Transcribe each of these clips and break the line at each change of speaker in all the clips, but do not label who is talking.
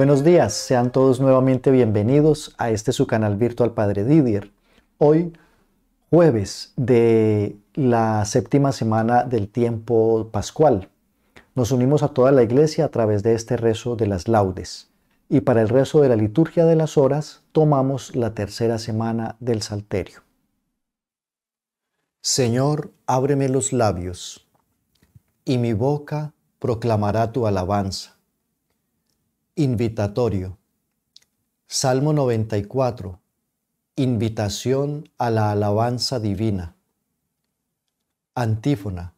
buenos días, sean todos nuevamente bienvenidos a este su canal virtual Padre Didier. Hoy, jueves de la séptima semana del tiempo pascual, nos unimos a toda la iglesia a través de este rezo de las laudes y para el rezo de la liturgia de las horas tomamos la tercera semana del Salterio. Señor, ábreme los labios, y mi boca proclamará tu alabanza invitatorio. Salmo 94. Invitación a la alabanza divina. Antífona.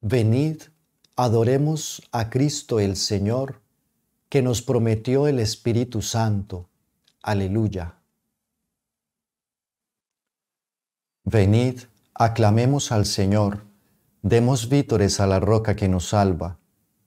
Venid, adoremos a Cristo el Señor, que nos prometió el Espíritu Santo. Aleluya. Venid, aclamemos al Señor, demos vítores a la roca que nos salva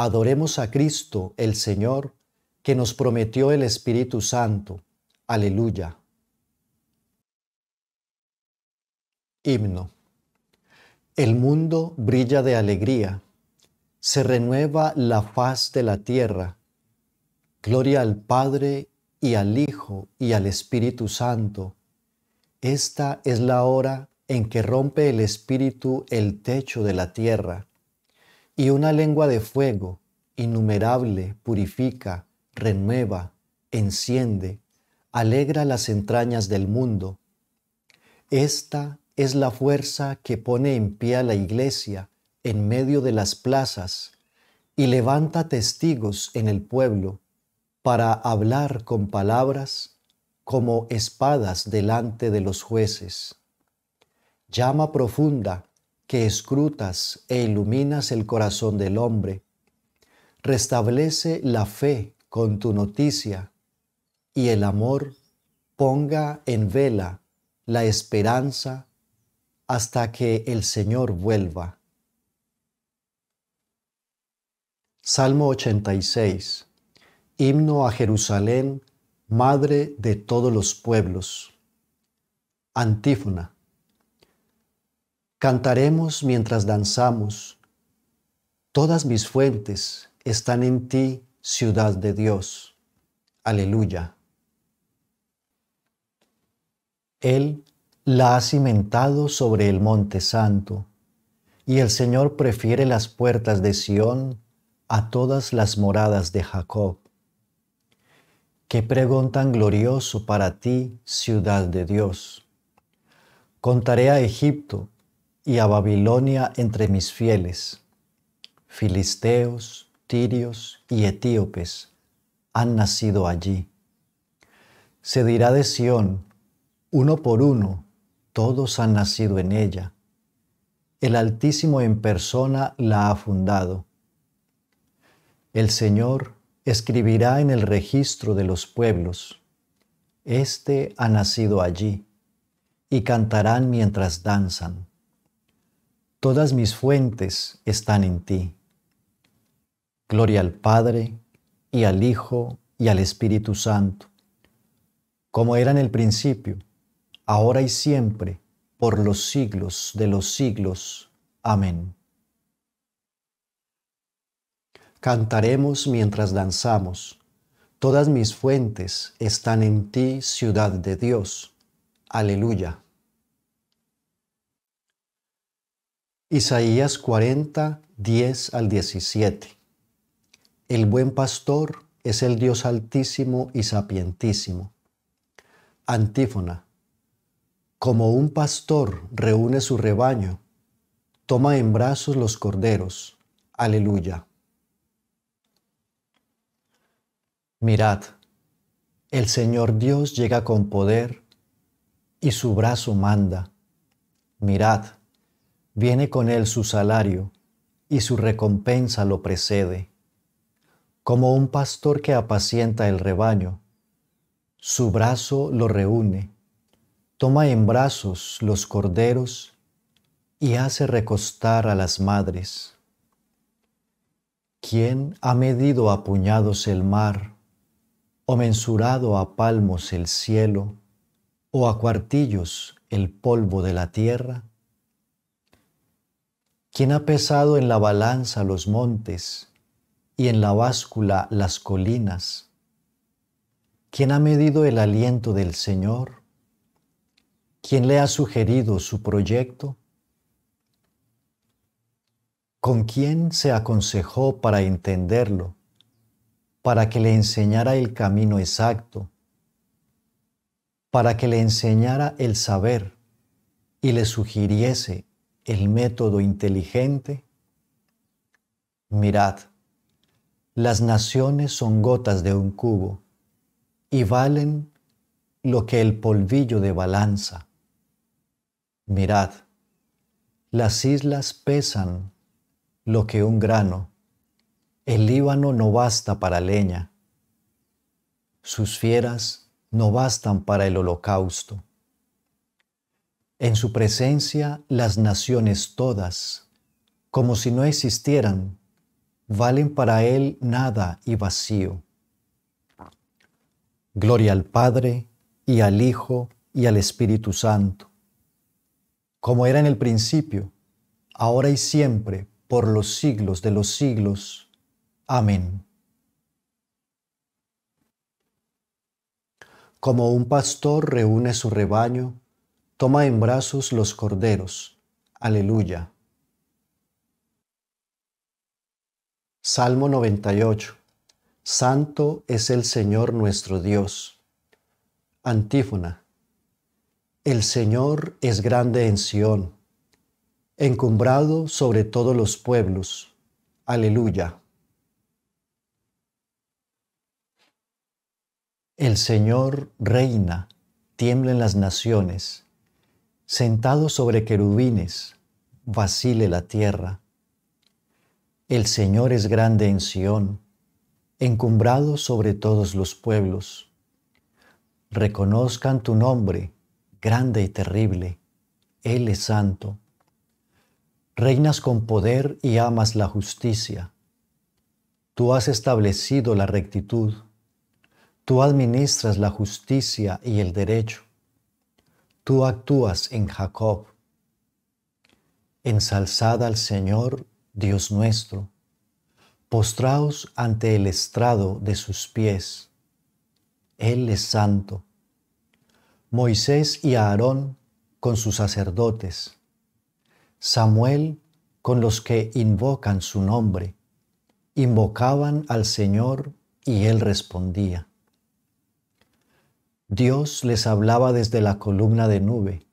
Adoremos a Cristo, el Señor, que nos prometió el Espíritu Santo. Aleluya. Himno. El mundo brilla de alegría, se renueva la faz de la tierra. Gloria al Padre y al Hijo y al Espíritu Santo. Esta es la hora en que rompe el Espíritu el techo de la tierra y una lengua de fuego innumerable purifica, renueva, enciende, alegra las entrañas del mundo. Esta es la fuerza que pone en pie a la iglesia en medio de las plazas y levanta testigos en el pueblo para hablar con palabras como espadas delante de los jueces. Llama profunda que escrutas e iluminas el corazón del hombre, restablece la fe con tu noticia y el amor ponga en vela la esperanza hasta que el Señor vuelva. Salmo 86. Himno a Jerusalén, Madre de todos los pueblos. Antífona. Cantaremos mientras danzamos. Todas mis fuentes están en ti, ciudad de Dios. Aleluya. Él la ha cimentado sobre el monte santo, y el Señor prefiere las puertas de Sión a todas las moradas de Jacob. Qué pregón tan glorioso para ti, ciudad de Dios. Contaré a Egipto y a Babilonia entre mis fieles. Filisteos, tirios y etíopes han nacido allí. Se dirá de Sión, uno por uno, todos han nacido en ella. El Altísimo en persona la ha fundado. El Señor escribirá en el registro de los pueblos, Este ha nacido allí, y cantarán mientras danzan Todas mis fuentes están en ti. Gloria al Padre y al Hijo y al Espíritu Santo, como era en el principio, ahora y siempre, por los siglos de los siglos. Amén. Cantaremos mientras danzamos. Todas mis fuentes están en ti, ciudad de Dios. Aleluya. Isaías 40, 10 al 17. El buen pastor es el Dios altísimo y sapientísimo. Antífona. Como un pastor reúne su rebaño, toma en brazos los corderos. Aleluya. Mirad, el Señor Dios llega con poder y su brazo manda. Mirad Viene con él su salario y su recompensa lo precede. Como un pastor que apacienta el rebaño, su brazo lo reúne, toma en brazos los corderos y hace recostar a las madres. ¿Quién ha medido a puñados el mar, o mensurado a palmos el cielo, o a cuartillos el polvo de la tierra? ¿Quién ha pesado en la balanza los montes y en la báscula las colinas? ¿Quién ha medido el aliento del Señor? ¿Quién le ha sugerido su proyecto? ¿Con quién se aconsejó para entenderlo, para que le enseñara el camino exacto, para que le enseñara el saber y le sugiriese el método inteligente? Mirad, las naciones son gotas de un cubo y valen lo que el polvillo de balanza. Mirad, las islas pesan lo que un grano. El Líbano no basta para leña. Sus fieras no bastan para el holocausto. En su presencia las naciones todas, como si no existieran, valen para Él nada y vacío. Gloria al Padre y al Hijo y al Espíritu Santo, como era en el principio, ahora y siempre, por los siglos de los siglos. Amén. Como un pastor reúne su rebaño, Toma en brazos los corderos. Aleluya. Salmo 98. Santo es el Señor nuestro Dios. Antífona. El Señor es grande en Sión, encumbrado sobre todos los pueblos. Aleluya. El Señor reina, tiemblen las naciones. Sentado sobre querubines, vacile la tierra. El Señor es grande en Sión, encumbrado sobre todos los pueblos. Reconozcan tu nombre, grande y terrible. Él es santo. Reinas con poder y amas la justicia. Tú has establecido la rectitud. Tú administras la justicia y el derecho tú actúas en Jacob. Ensalzad al Señor, Dios nuestro. Postraos ante el estrado de sus pies. Él es santo. Moisés y Aarón con sus sacerdotes. Samuel con los que invocan su nombre. Invocaban al Señor y él respondía. Dios les hablaba desde la columna de nube.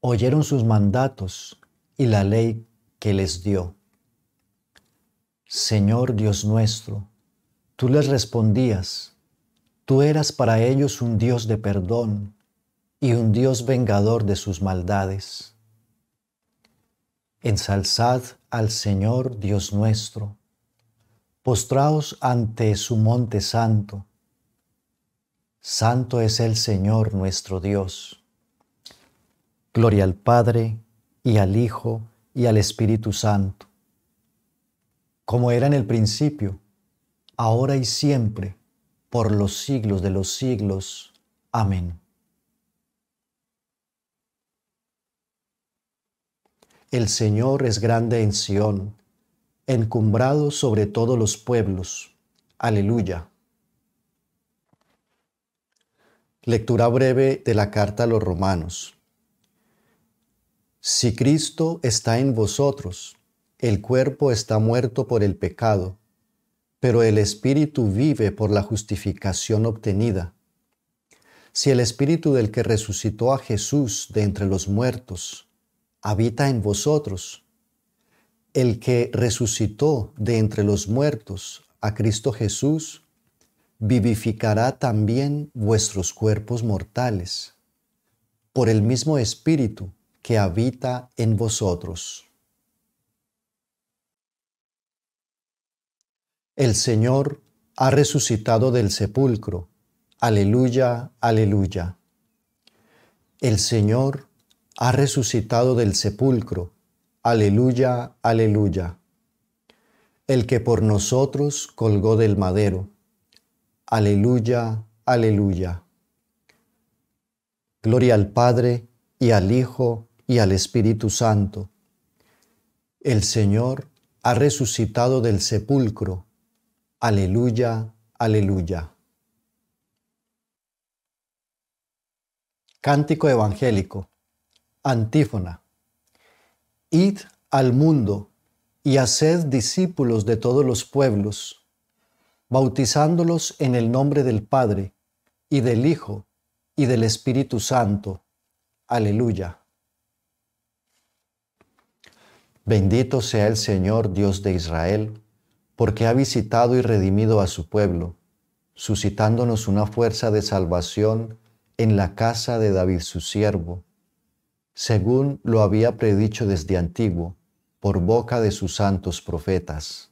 Oyeron sus mandatos y la ley que les dio. Señor Dios nuestro, tú les respondías, tú eras para ellos un Dios de perdón y un Dios vengador de sus maldades. Ensalzad al Señor Dios nuestro, postraos ante su monte santo Santo es el Señor nuestro Dios. Gloria al Padre y al Hijo y al Espíritu Santo, como era en el principio, ahora y siempre, por los siglos de los siglos. Amén. El Señor es grande en Sión, encumbrado sobre todos los pueblos. Aleluya. Lectura breve de la carta a los romanos. Si Cristo está en vosotros, el cuerpo está muerto por el pecado, pero el Espíritu vive por la justificación obtenida. Si el Espíritu del que resucitó a Jesús de entre los muertos habita en vosotros, el que resucitó de entre los muertos a Cristo Jesús, vivificará también vuestros cuerpos mortales, por el mismo Espíritu que habita en vosotros. El Señor ha resucitado del sepulcro. Aleluya, aleluya. El Señor ha resucitado del sepulcro. Aleluya, aleluya. El que por nosotros colgó del madero Aleluya, aleluya. Gloria al Padre y al Hijo y al Espíritu Santo. El Señor ha resucitado del sepulcro. Aleluya, aleluya. Cántico Evangélico. Antífona. Id al mundo y haced discípulos de todos los pueblos bautizándolos en el nombre del Padre, y del Hijo, y del Espíritu Santo. Aleluya. Bendito sea el Señor Dios de Israel, porque ha visitado y redimido a su pueblo, suscitándonos una fuerza de salvación en la casa de David su siervo, según lo había predicho desde antiguo, por boca de sus santos profetas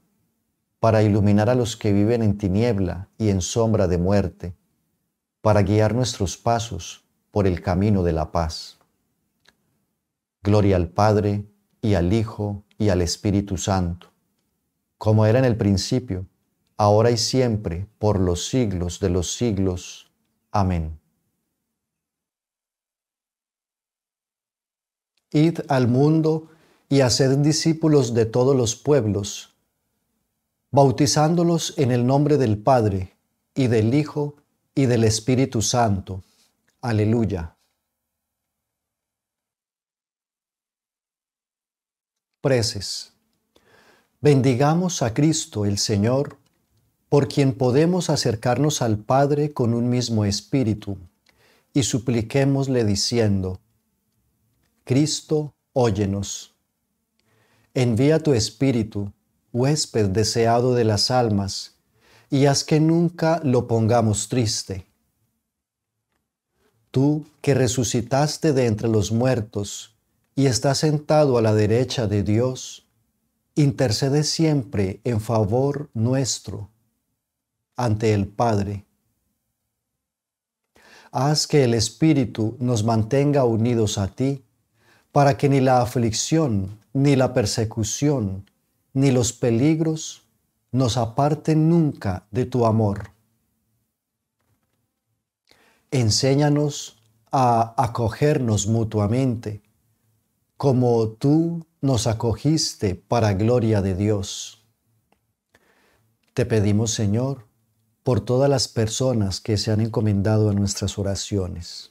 para iluminar a los que viven en tiniebla y en sombra de muerte, para guiar nuestros pasos por el camino de la paz. Gloria al Padre, y al Hijo, y al Espíritu Santo, como era en el principio, ahora y siempre, por los siglos de los siglos. Amén. Id al mundo y haced discípulos de todos los pueblos bautizándolos en el nombre del Padre, y del Hijo, y del Espíritu Santo. Aleluya. Preces. Bendigamos a Cristo el Señor, por quien podemos acercarnos al Padre con un mismo espíritu, y supliquémosle diciendo, Cristo, óyenos. Envía tu espíritu huésped deseado de las almas, y haz que nunca lo pongamos triste. Tú que resucitaste de entre los muertos y estás sentado a la derecha de Dios, intercede siempre en favor nuestro ante el Padre. Haz que el Espíritu nos mantenga unidos a ti, para que ni la aflicción, ni la persecución, ni los peligros nos aparten nunca de tu amor. Enséñanos a acogernos mutuamente, como tú nos acogiste para gloria de Dios. Te pedimos, Señor, por todas las personas que se han encomendado a nuestras oraciones.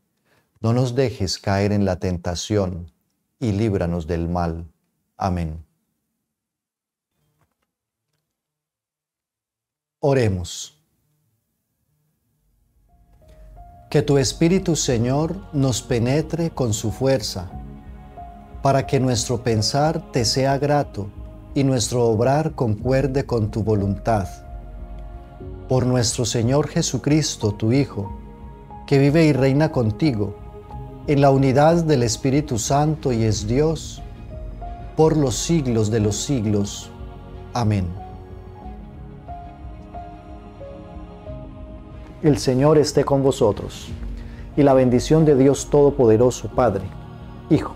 no nos dejes caer en la tentación y líbranos del mal. Amén. Oremos. Que tu Espíritu Señor nos penetre con su fuerza, para que nuestro pensar te sea grato y nuestro obrar concuerde con tu voluntad. Por nuestro Señor Jesucristo, tu Hijo, que vive y reina contigo, en la unidad del Espíritu Santo y es Dios, por los siglos de los siglos. Amén. El Señor esté con vosotros, y la bendición de Dios Todopoderoso, Padre, Hijo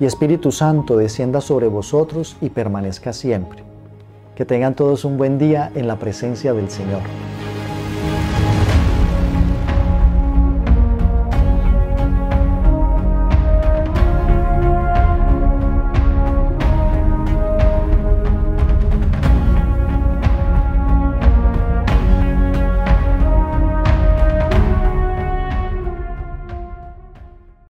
y Espíritu Santo descienda sobre vosotros y permanezca siempre. Que tengan todos un buen día en la presencia del Señor.